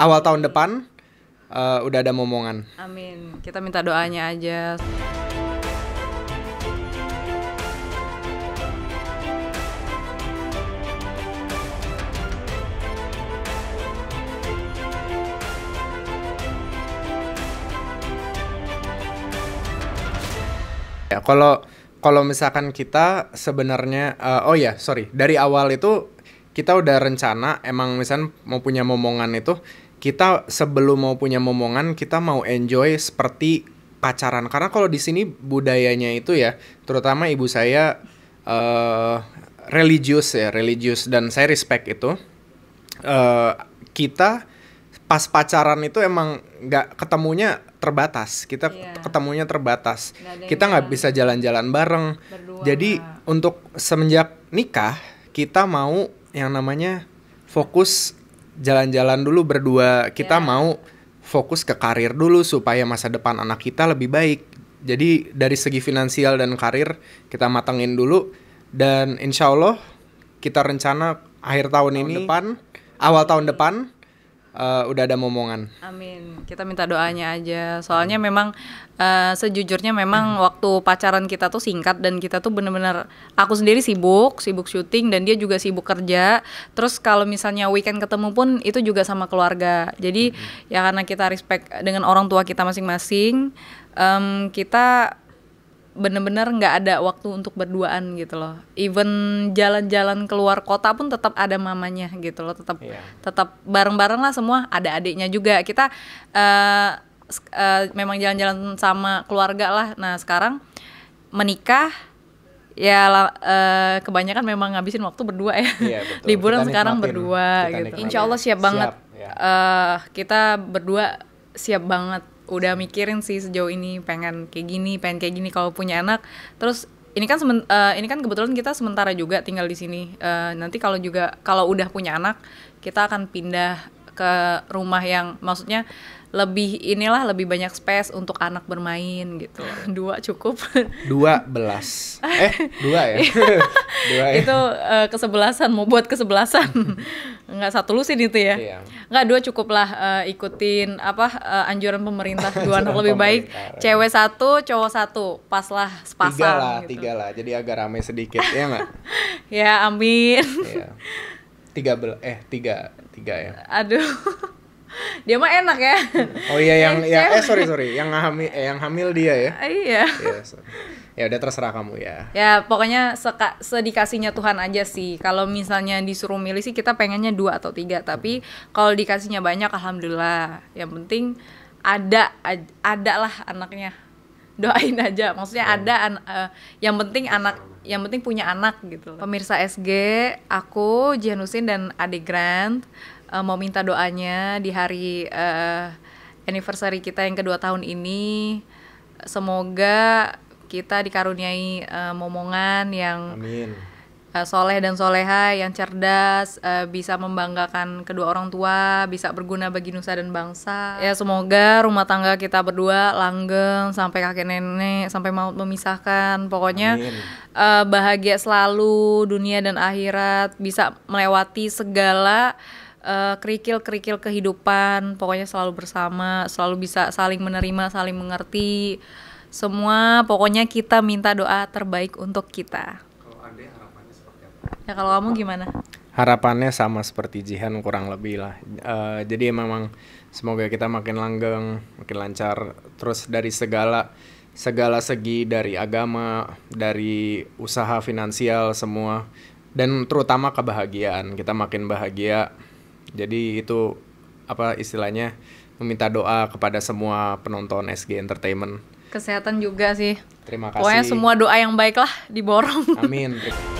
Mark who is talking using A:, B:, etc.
A: awal tahun depan uh, udah ada momongan. Amin.
B: Kita minta doanya aja.
A: Ya, kalau kalau misalkan kita sebenarnya uh, oh ya, sorry, dari awal itu kita udah rencana emang misalnya mau punya momongan itu kita sebelum mau punya momongan kita mau enjoy seperti pacaran karena kalau di sini budayanya itu ya terutama ibu saya uh, religius ya religius dan saya respect itu uh, kita pas pacaran itu emang nggak ketemunya terbatas kita yeah. ketemunya terbatas gak kita nggak bisa jalan-jalan bareng Berdua. jadi untuk semenjak nikah kita mau yang namanya fokus jalan-jalan dulu berdua. Kita yeah. mau fokus ke karir dulu supaya masa depan anak kita lebih baik. Jadi dari segi finansial dan karir kita matangin dulu dan insya Allah kita rencana akhir tahun, tahun ini depan awal tahun depan uh, udah ada momongan.
B: Amin. Kita minta doanya aja. Soalnya memang uh, sejujurnya memang hmm. waktu pacaran kita tuh singkat dan kita tuh bener-bener aku sendiri sibuk, sibuk syuting dan dia juga sibuk kerja. Terus kalau misalnya weekend ketemu pun itu juga sama keluarga. Jadi hmm. ya karena kita respect dengan orang tua kita masing-masing, um, kita bener-bener nggak ada waktu untuk berduaan gitu loh even jalan-jalan keluar kota pun tetap ada mamanya gitu loh tetap yeah. tetap bareng-bareng lah semua ada adiknya juga kita uh, uh, memang jalan-jalan sama keluarga lah nah sekarang menikah ya uh, kebanyakan memang ngabisin waktu berdua ya yeah, iya, liburan kita sekarang nikmatin, berdua kita gitu nikmatin. insya Allah siap banget siap, yeah. Ya. uh, kita berdua siap banget udah mikirin sih sejauh ini pengen kayak gini, pengen kayak gini kalau punya anak. Terus ini kan semen, uh, ini kan kebetulan kita sementara juga tinggal di sini. Uh, nanti kalau juga kalau udah punya anak, kita akan pindah ke rumah yang maksudnya lebih inilah lebih banyak space untuk anak bermain gitu. Dua cukup.
A: Dua belas. Eh, dua ya. dua ya. Itu
B: uh, kesebelasan mau buat kesebelasan nggak satu lusin itu ya iya. nggak dua cukuplah uh, ikutin apa uh, anjuran pemerintah dua anak lebih baik cewek satu cowok satu paslah sepasang tiga lah
A: gitu. tiga lah jadi agak ramai sedikit ya nggak
B: ya amin iya.
A: tiga bel eh tiga tiga ya
B: aduh dia mah enak ya
A: oh iya yang eh, ya eh sorry sorry yang hamil eh, yang hamil dia ya
B: iya, iya
A: sorry ya udah terserah kamu ya
B: ya pokoknya seka, sedikasinya Tuhan aja sih kalau misalnya disuruh milih sih kita pengennya dua atau tiga tapi hmm. kalau dikasihnya banyak alhamdulillah yang penting ada ada lah anaknya doain aja maksudnya hmm. ada an, uh, yang penting anak yang penting punya anak gitu pemirsa SG aku jianusin dan Ade Grant uh, eh, mau minta doanya di hari uh, anniversary kita yang kedua tahun ini semoga kita dikaruniai uh, momongan yang Amin. Uh, soleh dan soleha yang cerdas uh, bisa membanggakan kedua orang tua bisa berguna bagi nusa dan bangsa ya semoga rumah tangga kita berdua langgeng sampai kakek nenek sampai maut memisahkan pokoknya uh, bahagia selalu dunia dan akhirat bisa melewati segala uh, kerikil -kerikil kehidupan pokoknya selalu bersama selalu bisa saling menerima saling mengerti semua pokoknya kita minta doa terbaik untuk kita. Kalau Ade harapannya seperti apa? Ya kalau kamu gimana?
A: Harapannya sama seperti Jihan kurang lebih lah. Uh, jadi memang semoga kita makin langgeng, makin lancar terus dari segala segala segi dari agama, dari usaha finansial semua dan terutama kebahagiaan. Kita makin bahagia. Jadi itu apa istilahnya meminta doa kepada semua penonton SG Entertainment
B: kesehatan juga sih terima kasih pokoknya semua doa yang baik lah diborong
A: amin